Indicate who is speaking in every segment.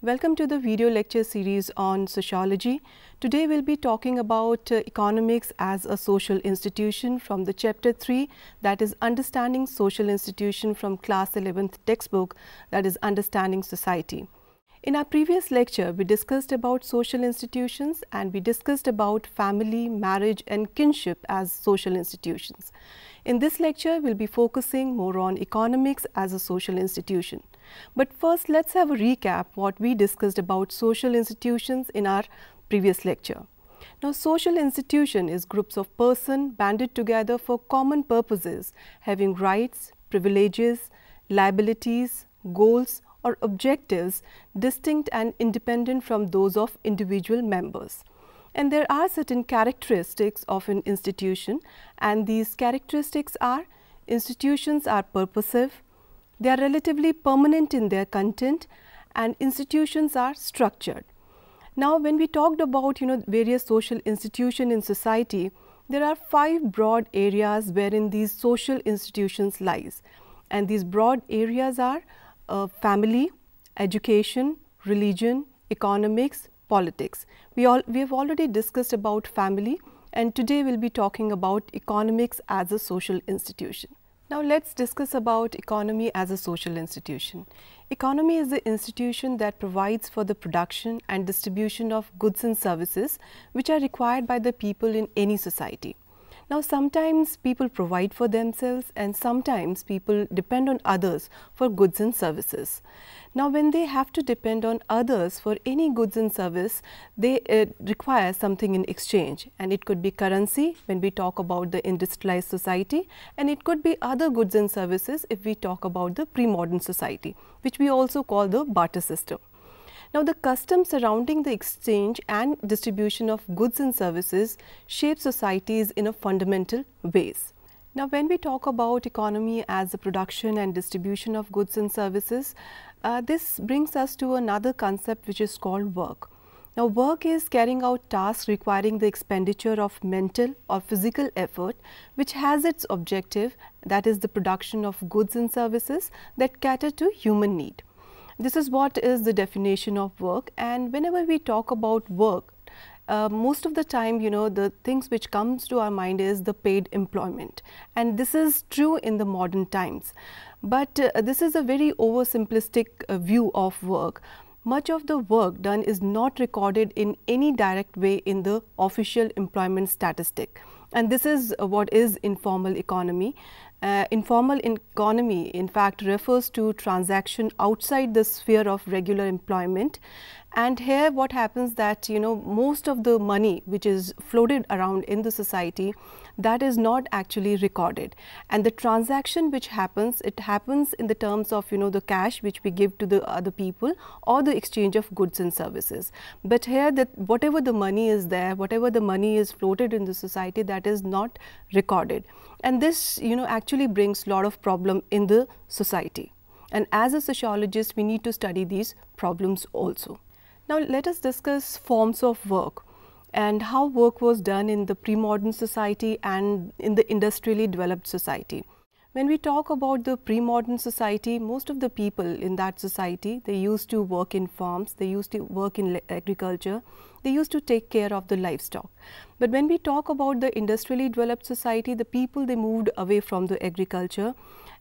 Speaker 1: Welcome to the video lecture series on sociology. Today we'll be talking about uh, economics as a social institution from the chapter 3 that is understanding social institution from class 11th textbook that is understanding society. In our previous lecture, we discussed about social institutions and we discussed about family, marriage and kinship as social institutions. In this lecture, we'll be focusing more on economics as a social institution. But first, let's have a recap what we discussed about social institutions in our previous lecture. Now, social institution is groups of person banded together for common purposes, having rights, privileges, liabilities, goals or objectives distinct and independent from those of individual members. And there are certain characteristics of an institution and these characteristics are institutions are purposive, they are relatively permanent in their content and institutions are structured. Now, when we talked about you know various social institutions in society, there are five broad areas wherein these social institutions lies, and these broad areas are uh, family, education, religion, economics, politics. We all we have already discussed about family, and today we'll be talking about economics as a social institution. Now let's discuss about economy as a social institution. Economy is the institution that provides for the production and distribution of goods and services which are required by the people in any society. Now, sometimes people provide for themselves and sometimes people depend on others for goods and services. Now, when they have to depend on others for any goods and service, they uh, require something in exchange and it could be currency when we talk about the industrialized society and it could be other goods and services if we talk about the pre-modern society, which we also call the barter system. Now, the custom surrounding the exchange and distribution of goods and services shape societies in a fundamental ways. Now, when we talk about economy as the production and distribution of goods and services, uh, this brings us to another concept which is called work. Now, work is carrying out tasks requiring the expenditure of mental or physical effort, which has its objective, that is the production of goods and services that cater to human need. This is what is the definition of work and whenever we talk about work, uh, most of the time you know the things which comes to our mind is the paid employment and this is true in the modern times but uh, this is a very oversimplistic uh, view of work much of the work done is not recorded in any direct way in the official employment statistic and this is what is informal economy uh, informal economy, in fact, refers to transaction outside the sphere of regular employment and here what happens that, you know, most of the money which is floated around in the society, that is not actually recorded. And the transaction which happens, it happens in the terms of, you know, the cash which we give to the other people or the exchange of goods and services. But here that whatever the money is there, whatever the money is floated in the society, that is not recorded. And this, you know, actually brings lot of problem in the society. And as a sociologist, we need to study these problems also. Now, let us discuss forms of work and how work was done in the pre-modern society and in the industrially developed society. When we talk about the pre-modern society, most of the people in that society, they used to work in farms, they used to work in agriculture, they used to take care of the livestock. But when we talk about the industrially developed society, the people, they moved away from the agriculture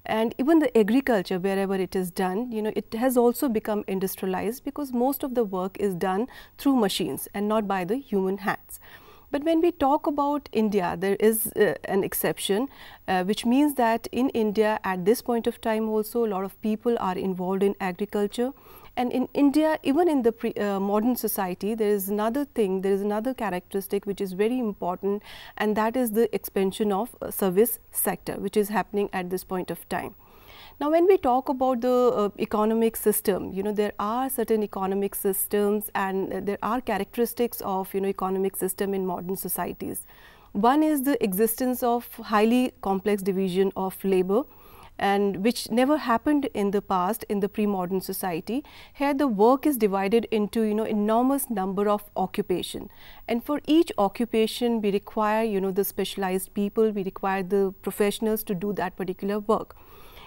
Speaker 1: and even the agriculture wherever it is done you know it has also become industrialized because most of the work is done through machines and not by the human hands but when we talk about India, there is uh, an exception, uh, which means that in India at this point of time also a lot of people are involved in agriculture and in India, even in the pre, uh, modern society, there is another thing, there is another characteristic which is very important and that is the expansion of uh, service sector which is happening at this point of time. Now, when we talk about the uh, economic system, you know, there are certain economic systems and uh, there are characteristics of, you know, economic system in modern societies. One is the existence of highly complex division of labor and which never happened in the past in the pre-modern society. Here the work is divided into you know enormous number of occupation and for each occupation we require you know the specialized people, we require the professionals to do that particular work.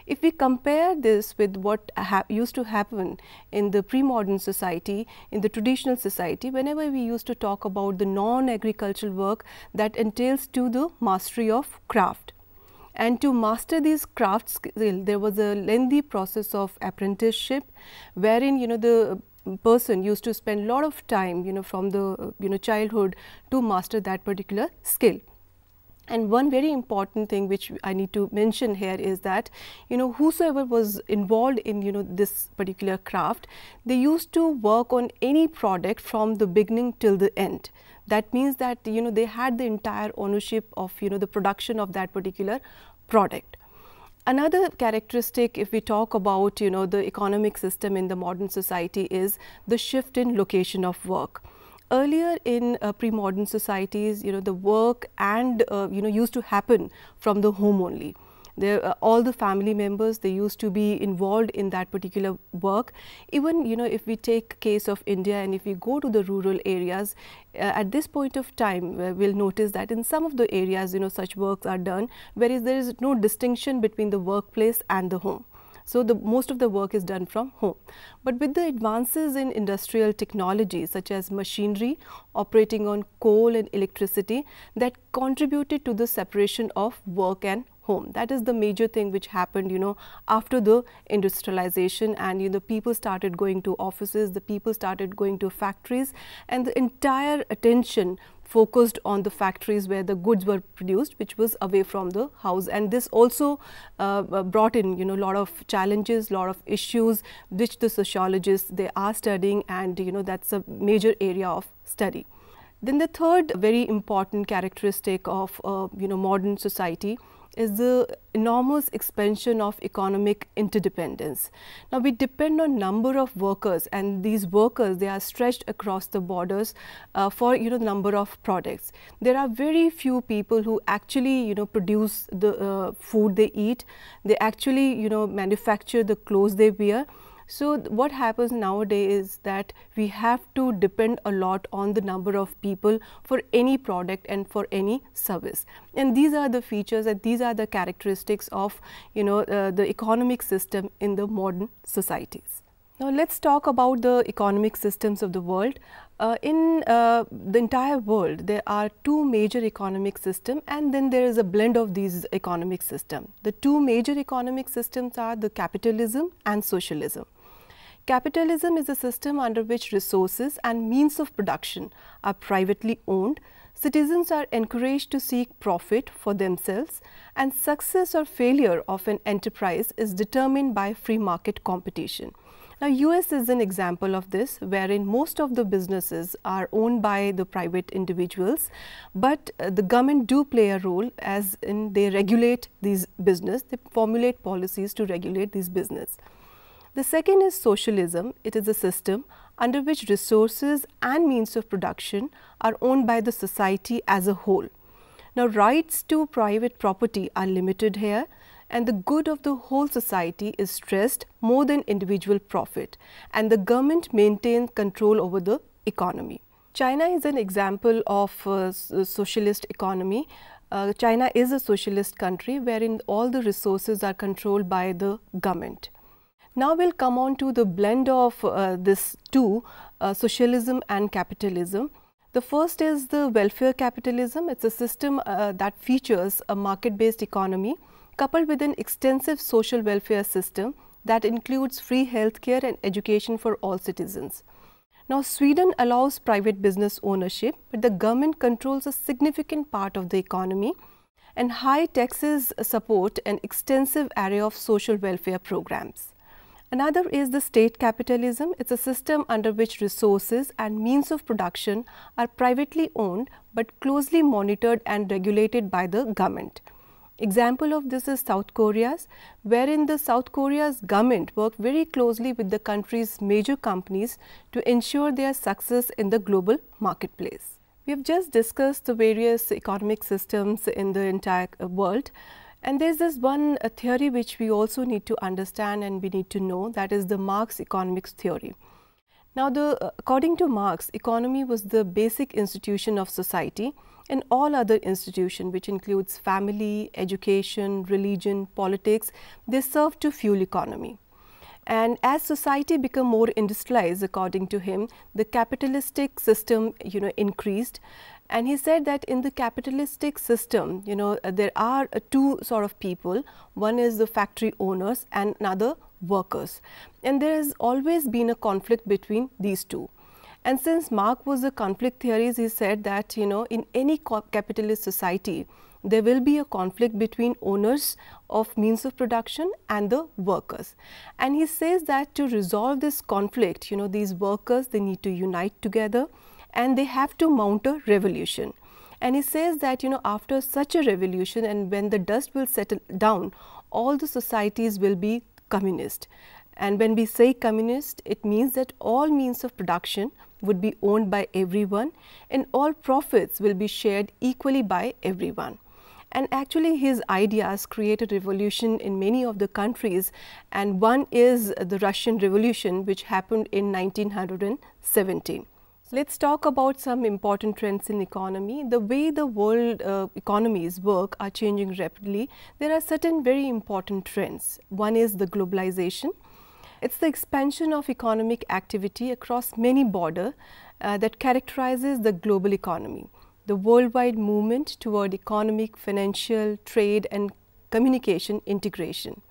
Speaker 1: If we compare this with what used to happen in the pre-modern society, in the traditional society, whenever we used to talk about the non-agricultural work that entails to the mastery of craft. And to master these craft skill, there was a lengthy process of apprenticeship wherein, you know, the person used to spend lot of time, you know, from the, you know, childhood to master that particular skill. And one very important thing which I need to mention here is that, you know, whosoever was involved in, you know, this particular craft, they used to work on any product from the beginning till the end. That means that, you know, they had the entire ownership of, you know, the production of that particular product. Another characteristic, if we talk about, you know, the economic system in the modern society is the shift in location of work earlier in uh, pre-modern societies, you know, the work and, uh, you know, used to happen from the home only. There, uh, all the family members, they used to be involved in that particular work. Even, you know, if we take case of India and if we go to the rural areas, uh, at this point of time, we'll notice that in some of the areas, you know, such works are done, whereas there is no distinction between the workplace and the home. So, the most of the work is done from home. But with the advances in industrial technology such as machinery operating on coal and electricity that contributed to the separation of work and home. That is the major thing which happened, you know, after the industrialization and you know, the people started going to offices, the people started going to factories and the entire attention focused on the factories where the goods were produced which was away from the house and this also uh, uh, brought in you know lot of challenges lot of issues which the sociologists they are studying and you know that's a major area of study then the third very important characteristic of uh, you know modern society is the enormous expansion of economic interdependence. Now, we depend on number of workers and these workers, they are stretched across the borders uh, for, you know, number of products. There are very few people who actually, you know, produce the uh, food they eat. They actually, you know, manufacture the clothes they wear so, what happens nowadays is that we have to depend a lot on the number of people for any product and for any service. And these are the features and these are the characteristics of you know uh, the economic system in the modern societies. Now, let us talk about the economic systems of the world. Uh, in uh, the entire world, there are two major economic systems and then there is a blend of these economic systems. The two major economic systems are the capitalism and socialism. Capitalism is a system under which resources and means of production are privately owned. Citizens are encouraged to seek profit for themselves, and success or failure of an enterprise is determined by free market competition. Now, US is an example of this, wherein most of the businesses are owned by the private individuals, but uh, the government do play a role as in they regulate these business, they formulate policies to regulate these business. The second is socialism. It is a system under which resources and means of production are owned by the society as a whole. Now, rights to private property are limited here and the good of the whole society is stressed more than individual profit and the government maintains control over the economy. China is an example of a uh, uh, socialist economy. Uh, China is a socialist country wherein all the resources are controlled by the government. Now we'll come on to the blend of uh, this two, uh, socialism and capitalism. The first is the welfare capitalism. It's a system uh, that features a market-based economy coupled with an extensive social welfare system that includes free healthcare and education for all citizens. Now, Sweden allows private business ownership, but the government controls a significant part of the economy, and high taxes support an extensive array of social welfare programs. Another is the state capitalism. It's a system under which resources and means of production are privately owned but closely monitored and regulated by the government. Example of this is South Korea's, wherein the South Korea's government worked very closely with the country's major companies to ensure their success in the global marketplace. We have just discussed the various economic systems in the entire world, and there's this one uh, theory which we also need to understand and we need to know that is the Marx economics theory. Now, the, uh, according to Marx, economy was the basic institution of society and all other institutions which includes family, education, religion, politics, they serve to fuel economy. And as society became more industrialized, according to him, the capitalistic system, you know, increased and he said that in the capitalistic system, you know, uh, there are uh, two sort of people. One is the factory owners and another workers. And there has always been a conflict between these two. And since Marx was a conflict theorist, he said that, you know, in any capitalist society, there will be a conflict between owners of means of production and the workers. And he says that to resolve this conflict, you know, these workers, they need to unite together and they have to mount a revolution. And he says that, you know, after such a revolution and when the dust will settle down, all the societies will be communist. And when we say communist, it means that all means of production would be owned by everyone and all profits will be shared equally by everyone. And actually his ideas created revolution in many of the countries and one is the Russian Revolution which happened in 1917. Let's talk about some important trends in economy. The way the world uh, economies work are changing rapidly. There are certain very important trends. One is the globalization. It's the expansion of economic activity across many border uh, that characterizes the global economy. The worldwide movement toward economic, financial, trade and communication integration.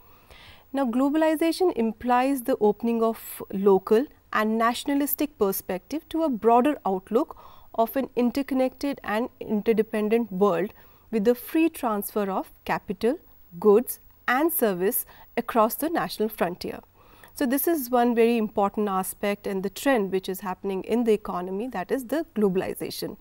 Speaker 1: Now, globalization implies the opening of local and nationalistic perspective to a broader outlook of an interconnected and interdependent world with the free transfer of capital, goods and service across the national frontier. So, this is one very important aspect and the trend which is happening in the economy that is the globalization.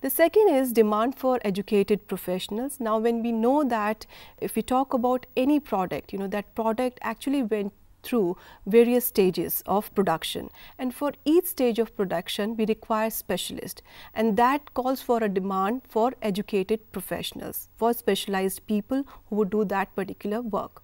Speaker 1: The second is demand for educated professionals. Now, when we know that if we talk about any product, you know, that product actually went through various stages of production and for each stage of production we require specialists and that calls for a demand for educated professionals, for specialized people who would do that particular work.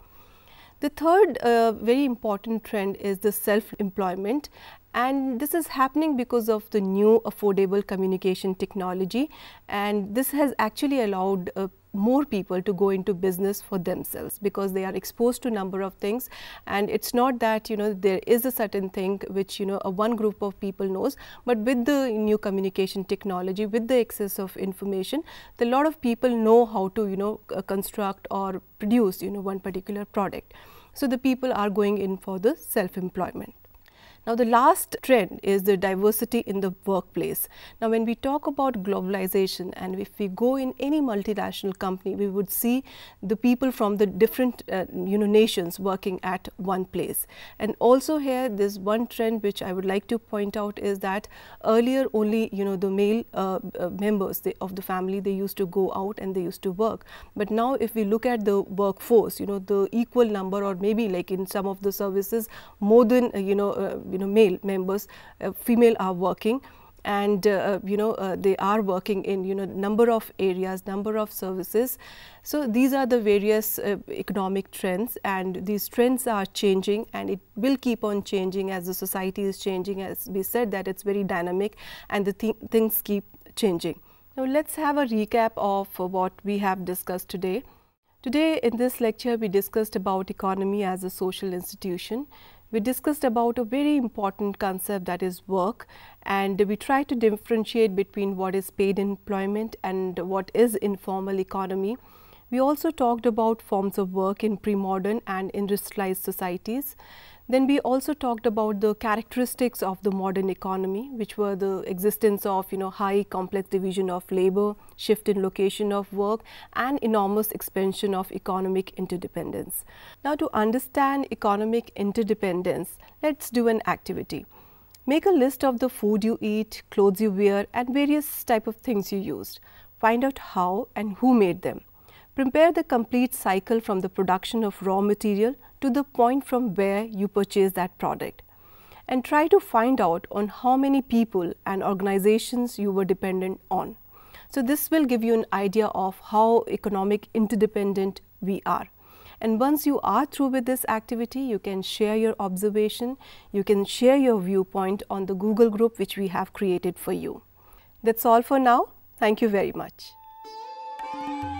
Speaker 1: The third uh, very important trend is the self-employment and this is happening because of the new affordable communication technology and this has actually allowed uh, more people to go into business for themselves because they are exposed to number of things and it's not that you know there is a certain thing which you know a one group of people knows but with the new communication technology with the access of information a lot of people know how to you know construct or produce you know one particular product so the people are going in for the self employment now, the last trend is the diversity in the workplace. Now, when we talk about globalization and if we go in any multinational company, we would see the people from the different uh, you know nations working at one place. And also here, there's one trend which I would like to point out is that earlier only you know the male uh, uh, members they, of the family they used to go out and they used to work. But now, if we look at the workforce, you know the equal number or maybe like in some of the services more than uh, you know uh, you know, male members, uh, female are working and uh, uh, you know uh, they are working in you know number of areas number of services so these are the various uh, economic trends and these trends are changing and it will keep on changing as the society is changing as we said that it's very dynamic and the things keep changing now let's have a recap of what we have discussed today today in this lecture we discussed about economy as a social institution we discussed about a very important concept that is work and we try to differentiate between what is paid employment and what is informal economy. We also talked about forms of work in pre-modern and industrialized societies. Then we also talked about the characteristics of the modern economy, which were the existence of you know high complex division of labor, shift in location of work, and enormous expansion of economic interdependence. Now, to understand economic interdependence, let's do an activity. Make a list of the food you eat, clothes you wear, and various type of things you used. Find out how and who made them. Prepare the complete cycle from the production of raw material to the point from where you purchase that product and try to find out on how many people and organizations you were dependent on. So this will give you an idea of how economic interdependent we are. And once you are through with this activity, you can share your observation, you can share your viewpoint on the Google group which we have created for you. That's all for now. Thank you very much.